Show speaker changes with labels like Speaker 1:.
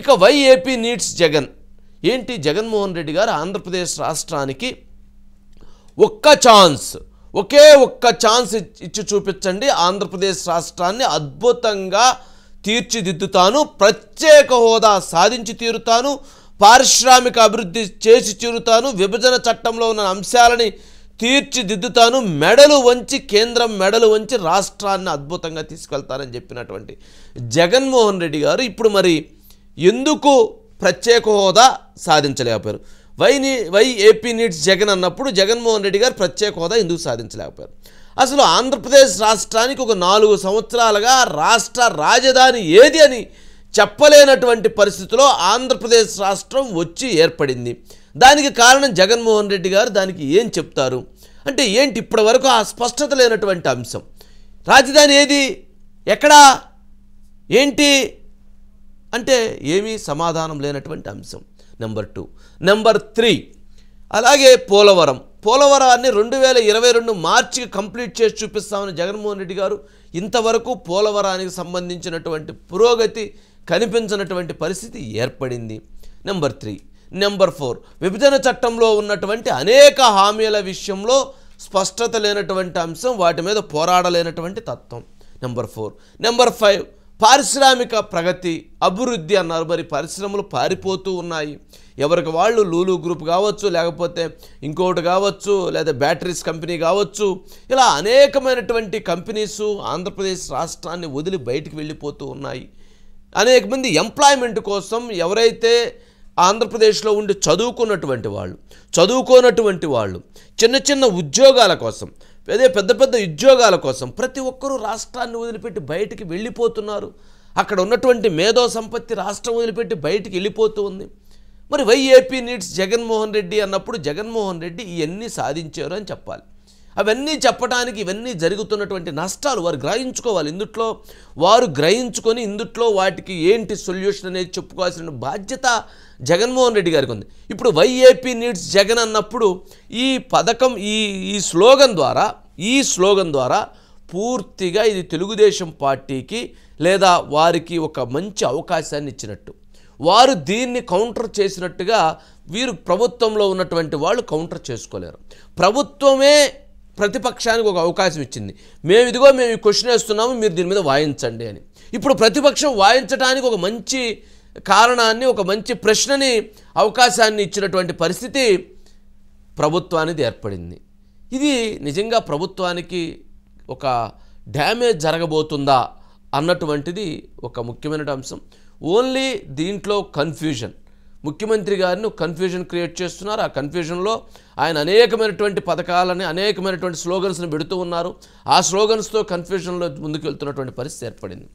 Speaker 1: ఇక YAP needs Jagan ఏంటి జగన్మోహన్ రెడ్డి గారు ఆంధ్రప్రదేశ్ రాష్ట్రానికి ఒక్క ఛాన్స్ ఒకే ఒక్క ఛాన్స్ ఇచ్చి చూపించండి ఆంధ్రప్రదేశ్ రాష్ట్రాన్ని అద్భుతంగా తీర్చిదిద్దుతాను ప్రత్యేక హోదా సాధించి తీరుతాను పారిశ్రామిక అభివృద్ధి చేసి తీరుతాను విభజన చట్టంలో ఉన్న అంశాలని తీర్చిదిద్దుతాను మెడలు వంచి కేంద్రం మెడలు వంచి రాష్ట్రాన్ని అద్భుతంగా తీసుకెళ్తానని చెప్పినటువంటి జగన్మోహన్ రెడ్డి గారు ఇప్పుడు మరి ఎందుకు ప్రత్యేక హోదా సాధించలేకపోయారు why why AP needs Jagan అన్నప్పుడు జగన్మోహన్ రెడ్డి గారు ప్రత్యేక హోదా ఎందుకు సాధించలేకపోయారు అసలు ఆంధ్రప్రదేశ్ రాష్ట్రానికి ఒక నాలుగు సంవత్సరాలుగా రాష్ట్ర రాజధాని ఏది అని చెప్పలేనటువంటి పరిస్థితిలో ఆంధ్రప్రదేశ్ రాష్ట్రం వచ్చి ఏర్పడింది దానికి కారణం జగన్మోహన్ రెడ్డి గారు దానికి ఏం చెప్తారు అంటే ఏంటి ఇప్పటి వరకు ఆ స్పష్టత లేనటువంటి అంశం రాజధాని ఏది ఎక్కడా ఏంటి అంటే ఏమీ సమాధానం లేనటువంటి అంశం నెంబర్ టూ నెంబర్ త్రీ అలాగే పోలవరం పోలవరాన్ని రెండు వేల ఇరవై రెండు మార్చికి కంప్లీట్ చేసి చూపిస్తామని జగన్మోహన్ రెడ్డి గారు ఇంతవరకు పోలవరానికి సంబంధించినటువంటి పురోగతి కనిపించినటువంటి పరిస్థితి ఏర్పడింది నెంబర్ త్రీ నెంబర్ ఫోర్ విభజన చట్టంలో ఉన్నటువంటి అనేక హామీల విషయంలో స్పష్టత లేనటువంటి అంశం వాటి మీద పోరాడలేనటువంటి తత్వం నెంబర్ ఫోర్ నెంబర్ ఫైవ్ పారిశ్రామిక ప్రగతి అభివృద్ధి అన్నారు మరి పరిశ్రమలు పారిపోతూ ఉన్నాయి ఎవరికి వాళ్ళు లూలు గ్రూప్ కావచ్చు లేకపోతే ఇంకొకటి కావచ్చు లేదా బ్యాటరీస్ కంపెనీ కావచ్చు ఇలా అనేకమైనటువంటి కంపెనీసు ఆంధ్రప్రదేశ్ రాష్ట్రాన్ని వదిలి బయటికి వెళ్ళిపోతూ ఉన్నాయి అనేక మంది ఎంప్లాయ్మెంట్ కోసం ఎవరైతే ఆంధ్రప్రదేశ్లో ఉండి చదువుకున్నటువంటి వాళ్ళు చదువుకోనటువంటి వాళ్ళు చిన్న చిన్న ఉద్యోగాల కోసం అదే పెద్ద పెద్ద ఉద్యోగాల కోసం ప్రతి ఒక్కరూ రాష్ట్రాన్ని వదిలిపెట్టి బయటికి వెళ్ళిపోతున్నారు అక్కడ ఉన్నటువంటి మేధో సంపత్తి రాష్ట్రం వదిలిపెట్టి బయటికి వెళ్ళిపోతూ ఉంది మరి వైఏపీ నీడ్స్ జగన్మోహన్ రెడ్డి అన్నప్పుడు జగన్మోహన్ రెడ్డి ఇవన్నీ సాధించారు అని చెప్పాలి అవన్నీ చెప్పడానికి ఇవన్నీ జరుగుతున్నటువంటి నష్టాలు వారు గ్రహించుకోవాలి ఇందుట్లో వారు గ్రహించుకొని ఇందుట్లో వాటికి ఏంటి సొల్యూషన్ అనేది చెప్పుకోవాల్సిన బాధ్యత జగన్మోహన్ రెడ్డి గారికి ఉంది ఇప్పుడు వైఏపీ నీడ్స్ జగన్ అన్నప్పుడు ఈ పథకం ఈ ఈ స్లోగన్ ద్వారా ఈ స్లోగన్ ద్వారా పూర్తిగా ఇది తెలుగుదేశం పార్టీకి లేదా వారికి ఒక మంచి అవకాశాన్ని ఇచ్చినట్టు వారు దీన్ని కౌంటర్ చేసినట్టుగా వీరు ప్రభుత్వంలో ఉన్నటువంటి వాళ్ళు కౌంటర్ చేసుకోలేరు ప్రభుత్వమే ప్రతిపక్షానికి ఒక అవకాశం ఇచ్చింది మేము ఇదిగో మేము ఈ క్వశ్చన్ వేస్తున్నాము మీరు దీని మీద వాయించండి అని ఇప్పుడు ప్రతిపక్షం వాయించడానికి ఒక మంచి కారణాన్ని ఒక మంచి ప్రశ్నని అవకాశాన్ని ఇచ్చినటువంటి పరిస్థితి ప్రభుత్వానికి ఏర్పడింది ఇది నిజంగా ప్రభుత్వానికి ఒక డ్యామేజ్ జరగబోతుందా అన్నటువంటిది ఒక ముఖ్యమైన అంశం ఓన్లీ దీంట్లో కన్ఫ్యూజన్ ముఖ్యమంత్రి గారిని కన్ఫ్యూజన్ క్రియేట్ చేస్తున్నారు ఆ కన్ఫ్యూజన్లో ఆయన అనేకమైనటువంటి పథకాలని అనేకమైనటువంటి స్లోగన్స్ని పెడుతూ ఉన్నారు ఆ స్లోగన్స్తో కన్ఫ్యూజన్లో ముందుకు వెళ్తున్నటువంటి పరిస్థితి ఏర్పడింది